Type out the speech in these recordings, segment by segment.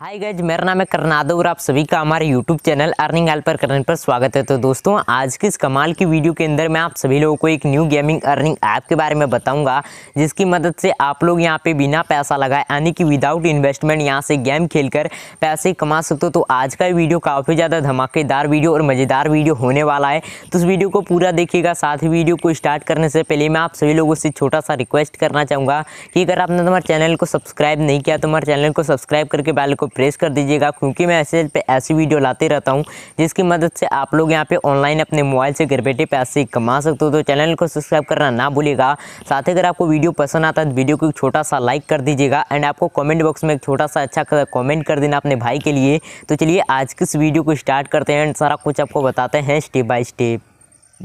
हाय गज मेरा नाम है करनादो और आप सभी का हमारे यूट्यूब चैनल अर्निंग हेल्पर करने पर स्वागत है तो दोस्तों आज की इस कमाल की वीडियो के अंदर मैं आप सभी लोगों को एक न्यू गेमिंग अर्निंग ऐप के बारे में बताऊंगा जिसकी मदद से आप लोग यहां पे बिना पैसा लगाए यानी कि विदाउट इन्वेस्टमेंट यहां से गेम खेल पैसे कमा सकते हो तो आज का वीडियो काफ़ी ज़्यादा धमाकेदार वीडियो और मज़ेदार वीडियो होने वाला है तो उस वीडियो को पूरा देखिएगा साथ ही वीडियो को स्टार्ट करने से पहले मैं आप सभी लोगों से छोटा सा रिक्वेस्ट करना चाहूँगा कि अगर आपने तुम्हारे तो चैनल को सब्सक्राइब नहीं किया तो हमारे चैनल को सब्सक्राइब करके बैल को प्रेस कर दीजिएगा क्योंकि मैं ऐसे पे ऐसी वीडियो लाते रहता हूँ जिसकी मदद से आप लोग यहाँ पे ऑनलाइन अपने मोबाइल से घर बैठे पैसे कमा सकते हो तो चैनल को सब्सक्राइब करना ना भूलेगा साथ ही अगर आपको वीडियो पसंद आता है तो वीडियो को एक छोटा सा लाइक कर दीजिएगा एंड आपको कॉमेंट बॉक्स में एक छोटा अच्छा सा अच्छा कॉमेंट कर देना अपने भाई के लिए तो चलिए आज किस वीडियो को स्टार्ट करते हैं एंड सारा कुछ आपको बताते हैं स्टेप बाय स्टेप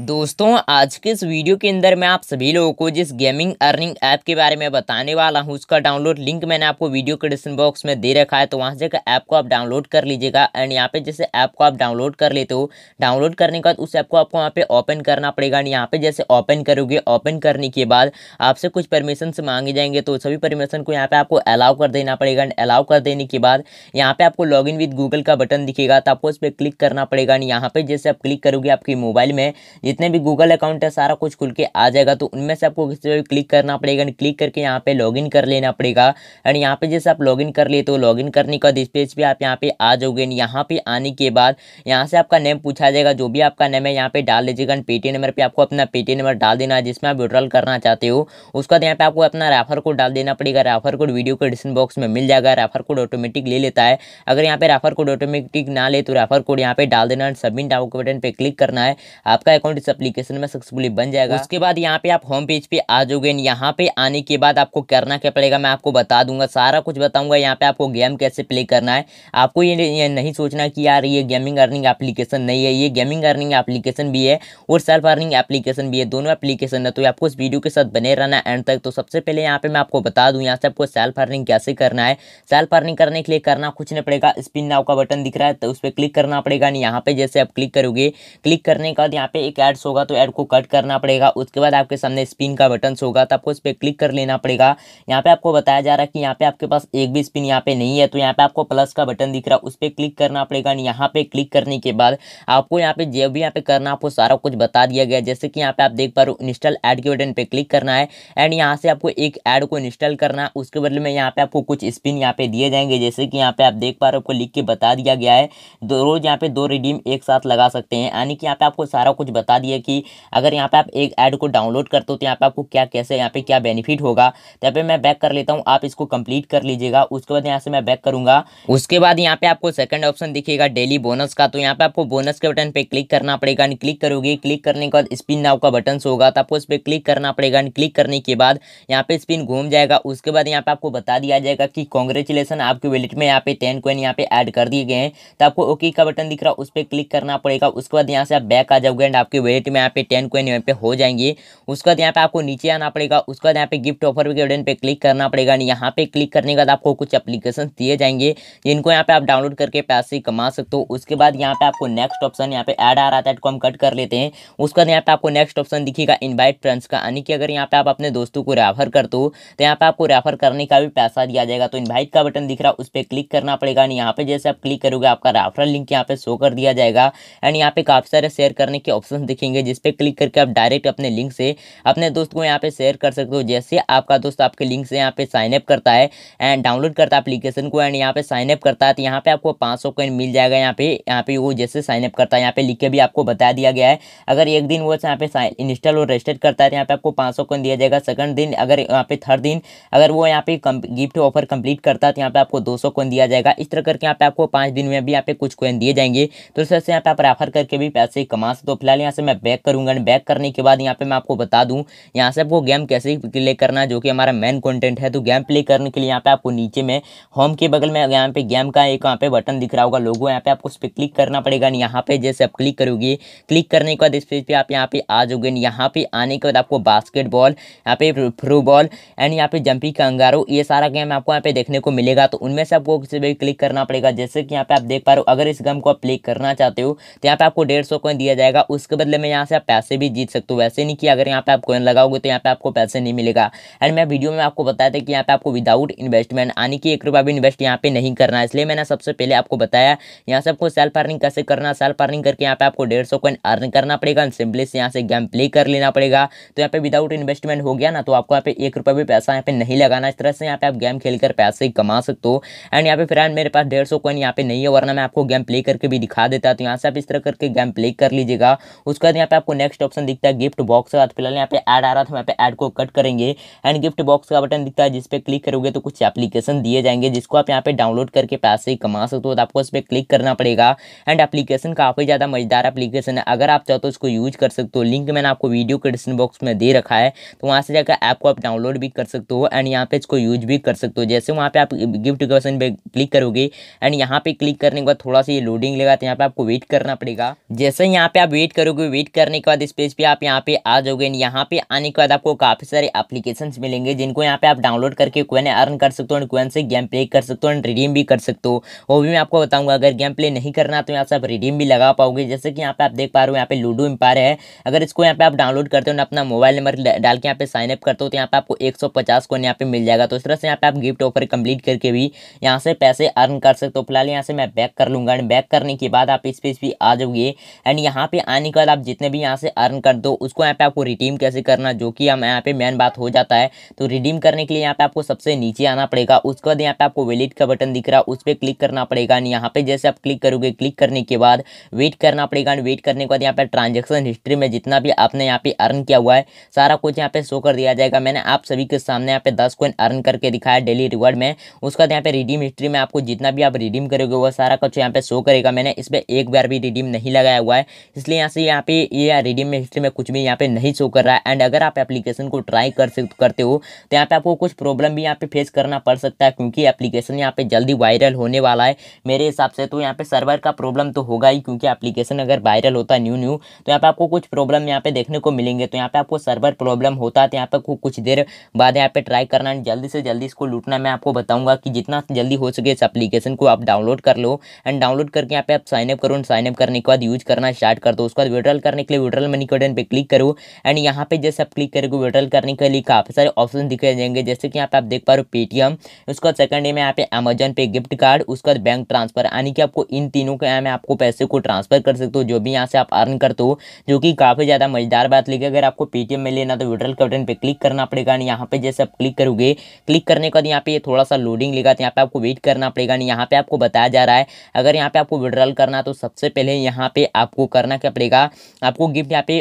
दोस्तों आज के इस वीडियो के अंदर मैं आप सभी लोगों को जिस गेमिंग अर्निंग ऐप के बारे में बताने वाला हूं उसका डाउनलोड लिंक मैंने आपको वीडियो के डिस्क्रिप्शन बॉक्स में दे रखा है तो वहां से ऐप को आप डाउनलोड कर लीजिएगा एंड यहां पे जैसे ऐप को आप डाउनलोड कर लेते हो डाउनलोड करने के बाद उस ऐप को आपको वहाँ पर ओपन करना पड़ेगा एंड यहाँ पर जैसे ओपन करोगे ओपन करने के बाद आपसे कुछ परमिशन मांगे जाएंगे तो सभी परमिशन को यहाँ पर आपको अलाउ कर देना पड़ेगा एंड अलाउ कर देने के बाद यहाँ पर आपको लॉग विद गूगल का बटन दिखेगा तो आपको उस पर क्लिक करना पड़ेगा एंड यहाँ पर जैसे आप क्लिक करोगे आपके मोबाइल में जितने भी गूगल अकाउंट है सारा कुछ खुल के आ जाएगा तो उनमें से आपको किसी पर क्लिक करना पड़ेगा एंड क्लिक करके यहाँ पे लॉगिन कर लेना पड़ेगा एंड यहाँ पे जैसे आप लॉगिन कर लिए तो लॉगिन करने का जिस पेज आप यहाँ पे आ जाओगे एंड यहाँ पे आने के बाद यहाँ से आपका नेम पूछा जाएगा जो भी आपका नेम है यहाँ पे डाल लीजिएगा एंड पेटी नंबर पर आपको अपना पेटी नंबर डाल देना है जिसमें आप विड्रॉल करना चाहते हो उसके बाद यहाँ पे आपको अपना रेफर कोड डाल देना पड़ेगा रेफर कोड वीडियो को डिस्क्रिप्शन बॉक्स में मिल जाएगा रेफर कोड ऑटोमेटिक ले लेता है अगर यहाँ पे रेफर कोड ऑटोमेटिक ना ले तो रेफर कोड यहाँ पे डाल देना सबमिट डाउट बटन पर क्लिक करना है आपका अकाउंट अकाउंट इस एप्लीकेशन में सक्सेसफुली बन जाएगा उसके बाद यहाँ पे आप होम पेज पे आ जाओगे यहाँ पे आने के बाद आपको करना क्या पड़ेगा मैं आपको बता दूंगा सारा कुछ बताऊंगा यहाँ पे आपको गेम कैसे प्ले करना है आपको ये नहीं सोचना कि यार ये गेमिंग अर्निंग एप्लीकेशन नहीं है ये गेमिंग अर्निंग एप्लीकेशन भी है और सेल्फ अर्निंग एप्लीकेशन भी है दोनों एप्लीकेशन है तो आपको इस वीडियो के साथ बने रहना एंड तक तो सबसे पहले यहाँ पे मैं आपको बता दूँ यहाँ से आपको सेल्फ अर्निंग कैसे करना है सेल्फ अर्निंग करने के लिए करना कुछ नहीं पड़ेगा स्पिन नाव का बटन दिख रहा है तो उस पर क्लिक करना पड़ेगा यहाँ पे जैसे आप क्लिक करोगे क्लिक करने के बाद यहाँ पे एक एड्स होगा तो एड को कट करना पड़ेगा उसके बाद आपके सामने स्पिन का बटन होगा तो आपको इस पर क्लिक कर लेना पड़ेगा यहाँ पे आपको बताया जा रहा है कि यहाँ पे आपके पास एक भी स्पिन यहाँ पे नहीं है तो यहाँ पे आपको प्लस का बटन दिख रहा है उस पर क्लिक करना पड़ेगा यहाँ पे क्लिक करने के बाद आपको यहाँ पे जो भी यहाँ पे करना आपको सारा कुछ बता दिया गया जैसे कि यहाँ पे आप देख पा रहे हो इंस्टॉल एड के बटन पर क्लिक करना है एंड यहाँ से आपको एक ऐड को इंस्टॉल करना है उसके बदले में यहाँ पे आपको कुछ स्पिन यहाँ पे दिए जाएंगे जैसे कि यहाँ पे आप देख पा रहे हो आपको लिख के बता दिया गया है दो रोज यहाँ पे दो रिडीम एक साथ लगा सकते हैं यानी कि यहाँ पे आपको सारा कुछ बता बता दिया कि अगर यहाँ पे आप एक ऐड को डाउनलोड करते हो तो यहाँ पे आपको क्या कैसे यहाँ पे क्या बेनिफिट होगा तो यहाँ पे मैं बैक कर लेता हूँ आप इसको कंप्लीट कर लीजिएगा उसके बाद यहाँ से मैं बैक करूँगा उसके बाद यहाँ पे आपको सेकंड ऑप्शन दिखेगा डेली बोनस का तो यहाँ पे आपको बोनस के बटन पर क्लिक करना पड़ेगा एंड क्लिक करोगे क्लिक करने के बाद स्पिन नाव का बटन होगा तो आपको इस पर क्लिक करना पड़ेगा एंड क्लिक करने के बाद यहाँ पे स्पिन घूम जाएगा उसके बाद यहाँ पे आपको बता दिया जाएगा कि कॉन्ग्रेचुलेसन आपके वेलेट में यहाँ पे टेन कोइन यहाँ पे ऐड कर दिए गए हैं तो आपको ओके का बटन दिख रहा है उस पर क्लिक करना पड़ेगा उसके बाद यहाँ से आप बैक आ जाओगे एंड आपके आपके वैलेट में यहाँ पे टेन कोइन यहाँ पे हो जाएंगे उसके बाद यहाँ पे आपको नीचे आना पड़ेगा उसके बाद यहाँ पे गिफ्ट ऑफर के बटन पे क्लिक करना पड़ेगा यहाँ पे क्लिक करने के बाद आपको कुछ एप्लीकेशन दिए जाएंगे जिनको यहाँ पे आप डाउनलोड करके पैसे कमा सकते हो उसके बाद यहाँ पे आपको नेक्स्ट ऑप्शन यहाँ पे ऐड आ रहा था को हम कट कर लेते हैं उसके बाद यहाँ पे आपको नेक्स्ट ऑप्शन दिखेगा इन्वाइट फ्रेंड्स का यानी कि अगर यहाँ पे आप अपने दोस्तों को रेफर करते हो तो यहाँ पे आपको रेफर करने का भी पैसा दिया जाएगा तो इन्वाइट का बटन दिख रहा है उस पर क्लिक करना पड़ेगा एंड यहाँ पे जैसे आप क्लिक करोगे आपका रेफरल लिंक यहाँ पे शो कर दिया जाएगा एंड यहाँ पे काफ़ी सारे शेयर करने के ऑप्शन ऑप्शन दिखेंगे जिस पर क्लिक करके आप डायरेक्ट अपने लिंक से अपने दोस्त को यहाँ पे शेयर कर सकते हो जैसे आपका दोस्त आपके लिंक से यहाँ पे साइनअप करता है एंड डाउनलोड करता है अपलीकेशन को एंड यहाँ पे साइनअप करता है तो यहाँ पे आपको पाँच सौ कॉइन मिल जाएगा यहाँ पे यहाँ पे वो जैसे साइनअप करता है यहाँ पे लिख के भी आपको बता दिया गया है अगर एक दिन वो यहाँ पे इंस्टॉल और रजिस्टर करता है तो यहाँ पे आपको पाँच सौ दिया जाएगा सेकंड दिन अगर यहाँ पे थर्ड दिन अगर वो यहाँ पे गिफ्ट ऑफर कंप्लीट करता है तो यहाँ पे आपको दो सौ दिया जाएगा इस तरह करके यहाँ पे आपको पाँच दिन में भी यहाँ पे कुछ कॉइन दिए जाएंगे तो इस तरह से यहाँ पे आप रेफर करके भी पैसे कमा सकते हो फिलहाल यहाँ यहाँ से मैं बैक करूँगा एंड बैक करने के बाद यहाँ पे मैं आपको बता दूँ यहाँ से आपको गेम कैसे प्ले करना है जो कि हमारा मेन कॉन्टेंट है तो गेम प्ले करने के लिए यहाँ पे आपको नीचे में होम के बगल में यहाँ पे गेम का एक यहाँ पे बटन दिख रहा होगा लोगो यहाँ पे आपको उस पर क्लिक करना पड़ेगा यहाँ पे जैसे आप क्लिक करोगे क्लिक करने के बाद इस पेज पर आप यहाँ पे आ जाओगे यहाँ पे आने के बाद आपको बास्केटबॉल यहाँ पे थ्रो बॉल एंड यहाँ पे जंपी कंगारो ये सारा गेम आपको यहाँ पे देखने को मिलेगा तो उनमें से आपको किसी भी क्लिक करना पड़ेगा जैसे कि यहाँ पे आप देख पा रहे हो अगर इस गेम को आप प्ले करना चाहते हो तो यहाँ पे आपको डेढ़ सौ दिया जाएगा उसके बदले में यहाँ से आप पैसे भी जीत सकते हो वैसे नहीं कि अगर यहाँ पे आप कोइन लगाओगे तो यहाँ पे आपको पैसे नहीं मिलेगा एंड मैं वीडियो में आपको बताया था कि यहाँ पे आपको विदाउट इन्वेस्टमेंट यानी कि एक रुपया भी इन्वेस्ट यहाँ पे नहीं करना इसलिए मैंने सबसे पहले आपको बताया यहाँ से आपको सेल्फ अर्निंग कैसे करना सेल्फ अर्निंग करके यहाँ पे आपको डेढ़ सौ अर्न करना पड़ेगा सिंपली से यहाँ से गेम प्ले कर लेना पड़ेगा तो यहाँ पे विदाउट इन्वेस्टमेंट हो गया ना तो आपको यहाँ पे एक रुपया भी पैसा यहाँ पे नहीं लगाना इस तरह से यहाँ पे आप गेम खेल पैसे कमा सकते हो एंड यहाँ पे फिर मेरे पास डेढ़ सौ यहाँ पे नहीं है वरना मैं आपको गेम प्ले करके भी दिखा देता तो यहाँ से आप इस तरह करके गेम प्ले कर लीजिएगा उसके बाद यहाँ पे आपको नेक्स्ट ऑप्शन दिखता है गिफ्ट बॉक्स का फिलहाल यहाँ पे ऐड आ रहा था यहाँ पे ऐड को कट करेंगे एंड गिफ्ट बॉक्स का बटन दिखता है जिसपे क्लिक करोगे तो कुछ एप्लीकेशन दिए जाएंगे जिसको आप यहाँ पे डाउनलोड करके पैसे कमा सकते हो तो आपको उस पर क्लिक करना पड़ेगा एंड एप्लीकेशन काफ़ी ज़्यादा मजेदार एप्लीकेशन है अगर आप चाहो तो उसको यूज कर सकते हो लिंक मैंने आपको वीडियो के डिस्क्रिप्शन बॉक्स में दे रखा है तो वहाँ से जाकर ऐप को आप डाउनलोड भी कर सकते हो एंड यहाँ पे इसको यूज भी कर सकते हो जैसे वहाँ पे आप गिफ्ट के ऑप्शन पे क्लिक करोगे एंड यहाँ पे क्लिक करने के बाद थोड़ा सा ये लोडिंग लेगा तो यहाँ पे आपको वेट करना पड़ेगा जैसे यहाँ पे आप वेट करोगे लोगे वेट करने के बाद इस पेज पे आप यहाँ पे आ जाओगे यहाँ पे आने के बाद आपको काफ़ी सारे एप्लीकेशन मिलेंगे जिनको यहाँ पे आप डाउनलोड करके क्वेन अर्न कर सकते हो एंड क्वेन से गेम प्ले कर सकते हो एंड रिडीम भी कर सकते हो वो भी मैं आपको बताऊंगा अगर गेम प्ले नहीं करना तो यहाँ से आप रिडीम भी लगा पाओगे जैसे कि यहाँ पे आप देख पा रहे हो यहाँ पे लूडो एम्पायर है अगर इसको यहाँ पे आप डाउनलोड करते हो अपना मोबाइल नंबर डाल के यहाँ पे साइनअप करते हो तो यहाँ पे आपको एक सौ पचास कोन यहाँ पे मिल जाएगा तो इस तरह से यहाँ पे आप गिफ्ट ऑफर कंप्लीट करके भी यहाँ से पैसे अर्न कर सकते हो फिलहाल यहाँ से मैं बैक कर लूंगा एंड बैक करने के बाद आप इस पेज भी आ जाओगे एंड यहाँ पे आने के बाद आप जितने भी यहाँ से अर्न कर दो उसको यहाँ पे आपको रिडीम कैसे करना जो कि हम यहाँ पे मेन बात हो जाता है तो रिडीम करने के लिए यहाँ पे आपको सबसे नीचे आना पड़ेगा उसके बाद यहाँ पे आपको वेलिट का बटन दिख रहा है उस पर क्लिक करना पड़ेगा यहाँ पे जैसे आप क्लिक करोगे क्लिक करने के बाद वेट करना पड़ेगा एंड वेट करने के बाद यहाँ पे ट्रांजेक्शन हिस्ट्री में जितना भी आपने यहाँ पे अर्न किया हुआ है सारा कुछ यहाँ पे शो कर दिया जाएगा मैंने आप सभी के सामने यहाँ पे दस कोइन अर्न करके दिखाया डेली रिवॉर्ड में उसके बाद यहाँ पे रिडीम हिस्ट्री में आपको जितना भी आप रिडीम करोगे वो सारा कुछ यहाँ पे शो करेगा मैंने इस पर एक बार भी रिडीम नहीं लगाया हुआ है इसलिए यहाँ से यहाँ पे ये या में हिस्ट्री में कुछ भी यहाँ पे नहीं शो कर रहा है एंड अगर आप एप्लीकेशन को ट्राई कर करते हो तो यहाँ पे आपको कुछ प्रॉब्लम भी यहाँ पे फेस करना पड़ सकता है क्योंकि एप्लीकेशन यहाँ पे जल्दी वायरल होने वाला है मेरे हिसाब से तो यहाँ पे सर्वर का प्रॉब्लम तो होगा ही क्योंकि एप्लीकेशन अगर वायरल होता न्यू न्यू तो यहाँ पे आपको कुछ प्रॉब्लम यहाँ पे देखने को मिलेंगे तो यहाँ पे आपको सर्वर प्रॉब्लम होता है तो यहाँ पे कुछ देर बाद यहाँ पे ट्राई करना जल्दी से जल्दी इसको लूटना मैं आपको बताऊँगा कि जितना जल्दी हो सके इस एप्लीकेशन को आप डाउनलोड कर लो एंड डाउनलोड करके यहाँ पे आप साइनअप करो साइनअप करने के बाद यूज करना स्टार्ट कर दो उसके बाद विड्रॉल करने के लिए विड्रॉल मनी के बटन पे क्लिक करो एंड यहाँ पे जैसे आप क्लिक करोगे विड्रॉल करने के लिए काफ़ी सारे ऑप्शन दिखाई जाएंगे जैसे कि यहाँ पे आप देख पा रहे हो पेटीएम उसके बाद सेकंड में यहाँ पे अमेजन पे गिफ्ट कार्ड उसके बाद बैंक ट्रांसफर यानी कि आपको इन तीनों के यहाँ में आपको पैसे को ट्रांसफर कर सकते हो जो भी यहाँ से आप अर्न करते हो जो कि काफ़ी ज़्यादा मजेदार बात लेकिन अगर आपको पेटीएम में लेना तो विड्रॉल के बटन पर क्लिक करना पड़ेगा यहाँ पे जैसे आप क्लिक करोगे क्लिक करने के बाद यहाँ पे थोड़ा सा लोडिंग लेगा तो यहाँ पे आपको वेट करना पड़ेगा यहाँ पे आपको बताया जा रहा है अगर यहाँ पे आपको विड्रॉल करना तो सबसे पहले यहाँ पे आपको करना क्या पड़ेगा आपको गिफ्ट यहाँ पे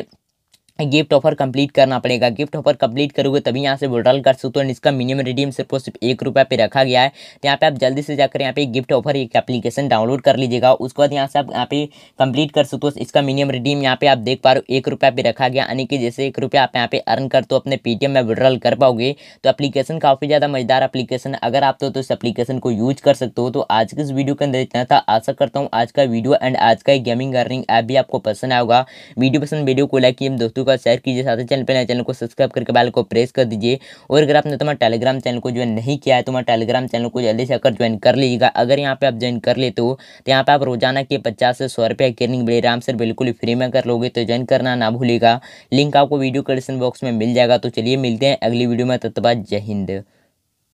गिफ्ट ऑफर कंप्लीट करना पड़ेगा गिफ्ट ऑफर कंप्लीट करोगे तभी यहाँ से विड्रॉल कर सकते हो इसका मिनिमम रिडीम सिर्फ सिर्फ एक रुपये पे रखा गया है तो यहाँ पे आप जल्दी से जाकर यहाँ पे गिफ्ट ऑफर एक एप्लीकेशन डाउनलोड कर लीजिएगा उसके बाद यहाँ से आप यहाँ पे कंप्लीट कर सकते हो इसका मिनिमम रिडीम यहाँ पे आप देख पा रहे हो एक रुपये पे रखा गया यानी कि जैसे एक रुपया आप यहाँ पे अर्न कर दो अपने पेटीएम में विड्रॉल कर पाओगे तो अपलीकेशन काफ़ी ज़्यादा मजेदार अपलीकेशन अगर आप तो, तो इस अपलीकेशन को यूज कर सकते हो तो आज के इस वीडियो के अंदर इतना था आशा करता हूँ आज का वीडियो एंड आज का गेमिंग अर्निंग ऐप भी आपको पसंद आएगा वीडियो पसंद वीडियो को लाइक किए दोस्तों का होगा शेयर कीजिए साथ ही चैनल पर नए चैनल को सब्सक्राइब करके बैल को प्रेस कर दीजिए और अगर आपने तुम्हारा टेलीग्राम चैनल को ज्वाइन नहीं किया है तो हमारे टेलीग्राम चैनल को जल्दी से आकर ज्वाइन कर लीजिएगा अगर यहाँ पर आप ज्वाइन कर लेते हो तो यहाँ पर आप रोजाना के पचास से सौ रुपये अर्निंग बड़े आराम से बिल्कुल फ्री में कर लोगे तो ज्वाइन करना ना भूलेगा लिंक आपको वीडियो डिस्क्रिप्शन बॉक्स में मिल जाएगा तो चलिए मिलते हैं अगली वीडियो में तब जय हिंद